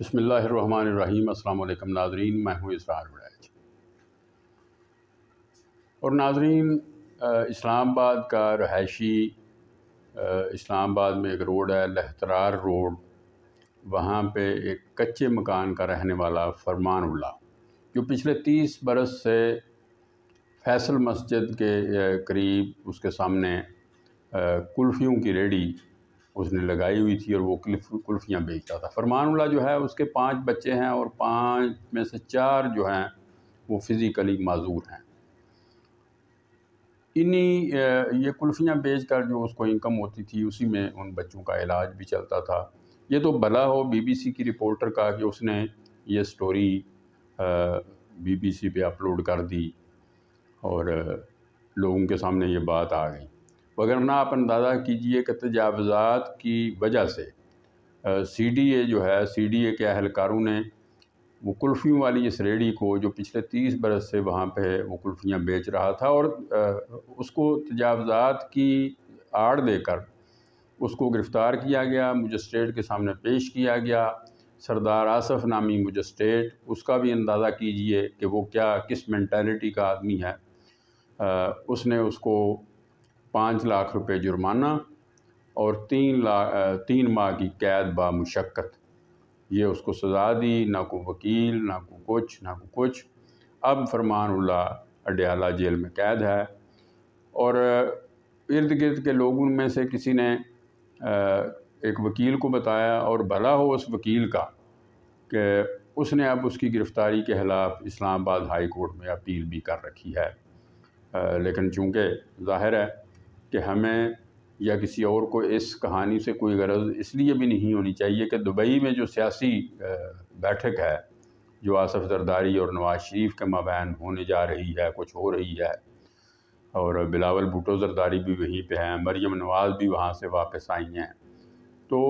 बसमीम अल्लाम नाजरीन मैं हूँ इसरार वड़ैज और नाजरीन इस्लामाबाद का रहायशी इस्लामाबाद में एक रोड है लहतरार रोड वहाँ पे एक कच्चे मकान का रहने वाला फरमान उल्ला जो पिछले तीस बरस से फैसल मस्जिद के करीब उसके सामने कुल्फियों की रेडी उसने लगाई हुई थी और वो कुल्फ कुल्फियाँ बेचता था फरमानुल्ला जो है उसके पाँच बच्चे हैं और पाँच में से चार जो हैं वो फिज़िकली माजूर हैं इन्हीं ये कुल्फियाँ बेच कर जो उसको इनकम होती थी उसी में उन बच्चों का इलाज भी चलता था ये तो भला हो बीबीसी की रिपोर्टर का कि उसने ये स्टोरी बीबीसी पे अपलोड कर दी और लोगों के सामने ये बात आ गई वगरना आप अंदाज़ा कीजिए कि तजावज़ात की वजह से सी डी ए जो है सी डी ए के अहलकारों ने वो कुल्फ़ियों वाली इस रेडी को जो पिछले तीस बरस से वहाँ पे वो कुल्फ़ियाँ बेच रहा था और उसको तजावज़ात की आड़ देकर उसको गिरफ़्तार किया गया मजस्ट्रेट के सामने पेश किया गया सरदार आसफ़ नामी मुजस्ट्रेट उसका भी अंदाज़ा कीजिए कि वो क्या किस मैंटेलिटी का आदमी है आ, उसने उसको पाँच लाख रुपए जुर्माना और तीन लाख तीन माह की कैद मुशक्क़त ये उसको सज़ा दी ना को वकील ना को कुछ ना को कुछ अब फरमान फरमानुल्ला अडयाला जेल में कैद है और इर्द गिर्द के लोगों में से किसी ने एक वकील को बताया और भला हो उस वकील का कि उसने अब उसकी गिरफ़्तारी के ख़िलाफ़ इस्लामाबाद हाई कोर्ट में अपील भी कर रखी है लेकिन चूँकि ज़ाहिर है कि हमें या किसी और को इस कहानी से कोई गरज इसलिए भी नहीं होनी चाहिए कि दुबई में जो सियासी बैठक है जो आसफ जरदारी और नवाज शरीफ के माबैन होने जा रही है कुछ हो रही है और बिलावल भुटो जरदारी भी वहीं पे हैं मरियम नवाज़ भी वहाँ से वापस आई हैं तो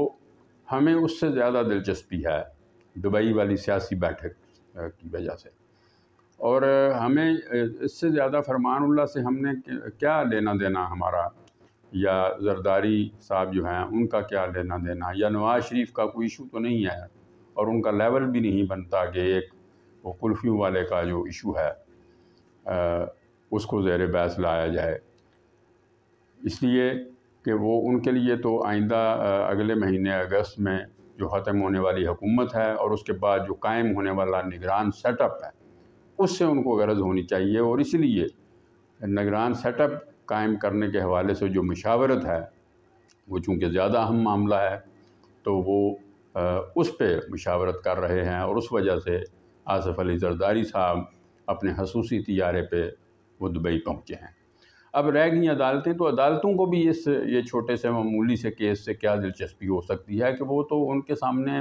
हमें उससे ज़्यादा दिलचस्पी है दुबई वाली सियासी बैठक की वजह से और हमें इससे ज़्यादा फरमानुल्ला से हमने क्या लेना देना हमारा या जरदारी साहब जो हैं उनका क्या लेना देना या नवाज़ शरीफ का कोई इशू तो नहीं है और उनका लेवल भी नहीं बनता कि एक वो कुल्फियों वाले का जो इशू है आ, उसको जेर बहस लाया जाए इसलिए कि वो उनके लिए तो आइंदा अगले महीने अगस्त में जो ख़त्म होने वाली हुकूमत है और उसके बाद जो कायम होने वाला निगरान सेटअप है उससे उनको गरज होनी चाहिए और इसलिए निगरान सेटअप कायम करने के हवाले से जो मशावरत है वो चूँकि ज़्यादा अहम मामला है तो वो आ, उस पर मशावरत कर रहे हैं और उस वजह से आसफ़ अली जरदारी साहब अपने खसूसी तयारे पर वो दुबई पहुँचे हैं अब रह गई अदालतें तो अदालतों को भी इस ये छोटे से मामूली से केस से क्या दिलचस्पी हो सकती है कि वो तो उनके सामने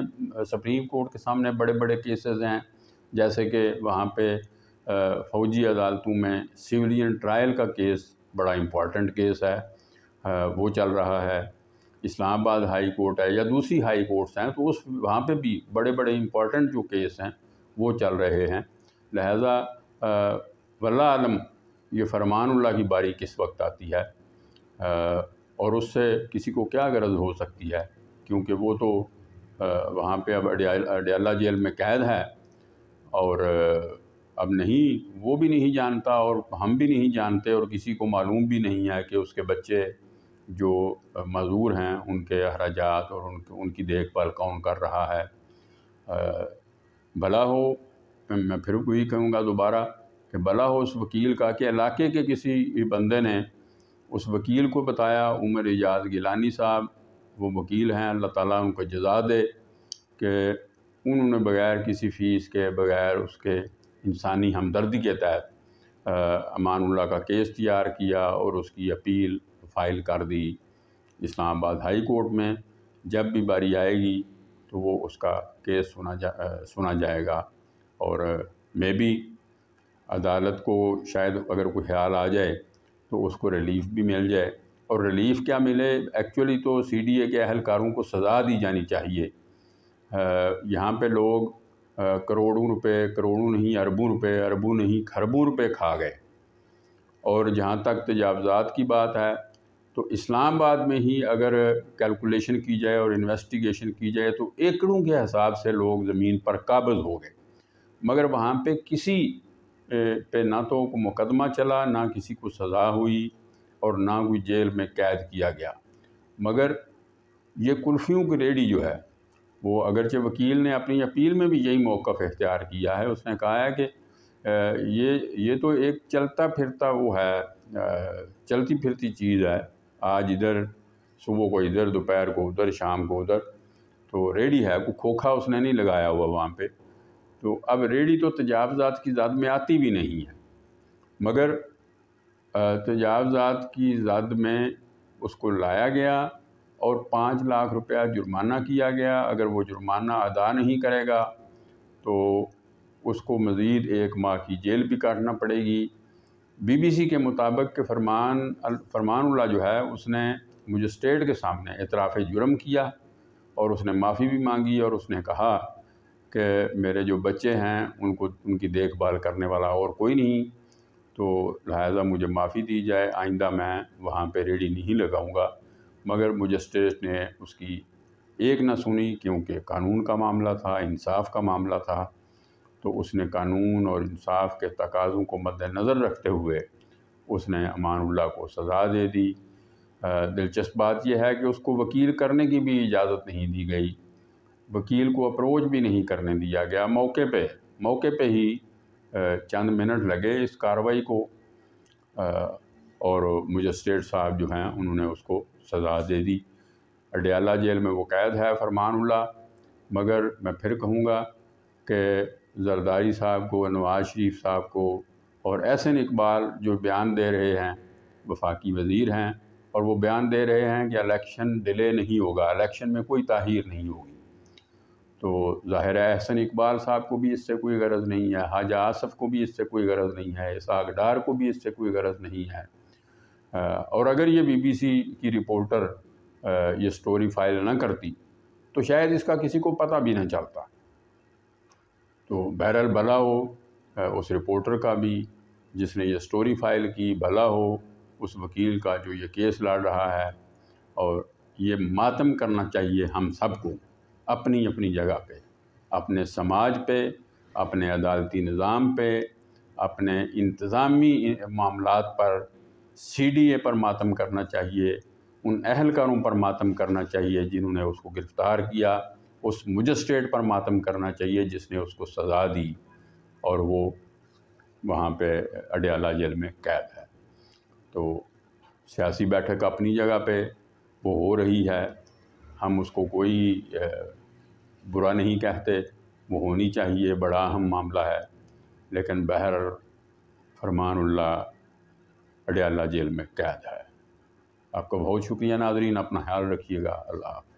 सुप्रीम कोर्ट के सामने बड़े बड़े केसेस हैं जैसे कि वहाँ पे फ़ौजी अदालतों में सिविलियन ट्रायल का केस बड़ा इम्पॉर्टेंट केस है वो चल रहा है इस्लामाबाद हाई कोर्ट है या दूसरी हाई कोर्ट्स हैं तो उस वहाँ पे भी बड़े बड़े इम्पॉर्टेंट जो केस हैं वो चल रहे हैं लहजा वल्ला आलम ये फरमानुल्लाह की बारी किस वक्त आती है और उससे किसी को क्या गरज हो सकती है क्योंकि वो तो वहाँ पे अब अडियाला जेल में कैद है और अब नहीं वो भी नहीं जानता और हम भी नहीं जानते और किसी को मालूम भी नहीं है कि उसके बच्चे जो मज़दूर हैं उनके अखराज और उन, उनकी देखभाल कौन कर रहा है भला हो मैं फिर वही कहूँगा दोबारा कि भला हो उस वकील का कि इलाके के किसी बंदे ने उस वकील को बताया उमर एजाज गिलानी साहब वो वकील हैं अल्लाह ताला उनको जजा दे कि उन्होंने बग़ैर किसी फ़ीस के बग़ैर उसके इंसानी हमदर्दी के तहत अमानुल्ला का केस तैयार किया और उसकी अपील फ़ाइल कर दी इस्लामाबाद हाई कोर्ट में जब भी बारी आएगी तो वो उसका केस सुना जा सुना जाएगा और मे भी अदालत को शायद अगर कोई ख्याल आ जाए तो उसको रिलीफ़ भी मिल जाए और रिलीफ़ क्या मिले एक्चुअली तो सी डी ए के अहलकारों को सज़ा दी जानी चाहिए यहाँ पे लोग करोड़ों रुपए करोड़ों नहीं अरबों रुपए अरबों नहीं खरबों रुपए खा गए और जहाँ तक तजावज़ात की बात है तो इस्लामाबाद में ही अगर कैलकुलेशन की जाए और इन्वेस्टिगेशन की जाए तो एकड़ों के हिसाब से लोग ज़मीन पर काबज हो गए मगर वहाँ पे किसी पे ना तो को मुकदमा चला ना किसी को सज़ा हुई और ना कोई जेल में कैद किया गया मगर ये कुल्फ़ियों की रेडी जो है वो अगरचे वकील ने अपनी अपील में भी यही मौक़ इख्तियार किया है उसने कहा है कि ये ये तो एक चलता फिरता वो है चलती फिरती चीज़ है आज इधर सुबह को इधर दोपहर को उधर शाम को उधर तो रेडी है को खोखा उसने नहीं लगाया हुआ वहाँ पे तो अब रेडी तो तजावज़ात की ज़ात में आती भी नहीं है मगर तजावज़ात की ज़ात में उसको लाया गया और पाँच लाख रुपया जुर्माना किया गया अगर वो जुर्माना अदा नहीं करेगा तो उसको मज़ीद एक माह की जेल भी काटना पड़ेगी बीबीसी के मुताबिक के फरमान फरमानुल्ला जो है उसने मजिस्ट्रेट के सामने इतराफ़ जुर्म किया और उसने माफ़ी भी मांगी और उसने कहा कि मेरे जो बच्चे हैं उनको उनकी देखभाल करने वाला और कोई नहीं तो लिहाजा मुझे माफ़ी दी जाए आइंदा मैं वहाँ पे रेडी नहीं लगाऊंगा मगर मजिस्ट्रेट ने उसकी एक ना सुनी क्योंकि कानून का मामला था इंसाफ का मामला था तो उसने कानून और इंसाफ के तकाज़ों को मद्दनज़र रखते हुए उसने अमानुल्लाह को सज़ा दे दी दिलचस्प बात यह है कि उसको वकील करने की भी इजाज़त नहीं दी गई वकील को अप्रोच भी नहीं करने दिया गया मौके पे मौके पे ही चंद मिनट लगे इस कार्रवाई को और मजिस्ट्रेट साहब जो हैं उन्होंने उसको सज़ा दे दी अडयाला जेल में वो कैद है फरमानुल्ला मगर मैं फिर कहूँगा कि जरदारी साहब को नवाज़ शरीफ साहब को और एहसन इकबाल जो बयान दे रहे हैं वफाकी वज़ीर हैं और वो बयान दे रहे हैं कि इलेक्शन डिले नहीं होगा इलेक्शन में कोई ताहिर नहीं होगी तो ज़ाहिर है एहसन इकबाल साहब को भी इससे कोई गरज नहीं है हाजा आसफ़ को भी इससे कोई गरज नहीं है इसाक डार को भी इससे कोई गरज नहीं है और अगर ये बीबीसी की रिपोर्टर ये स्टोरी फाइल ना करती तो शायद इसका किसी को पता भी ना चलता तो बहरहाल भला हो उस रिपोर्टर का भी जिसने ये स्टोरी फाइल की भला हो उस वकील का जो ये केस लड़ रहा है और ये मातम करना चाहिए हम सबको अपनी अपनी जगह पे अपने समाज पे अपने अदालती निज़ाम पे अपने इंतज़ामी मामलात पर सीडीए पर मातम करना चाहिए उन अहलकारों पर मातम करना चाहिए जिन्होंने उसको गिरफ़्तार किया उस मजस्ट्रेट पर मातम करना चाहिए जिसने उसको सज़ा दी और वो वहाँ पे अडयाला जेल में कैद है तो सियासी बैठक अपनी जगह पे वो हो रही है हम उसको कोई बुरा नहीं कहते वो होनी चाहिए बड़ा अहम मामला है लेकिन बहर फरमानल्ला अडयाला जेल में कैद है आपका बहुत शुक्रिया नाजरीन अपना ख्याल रखिएगा अल्लाह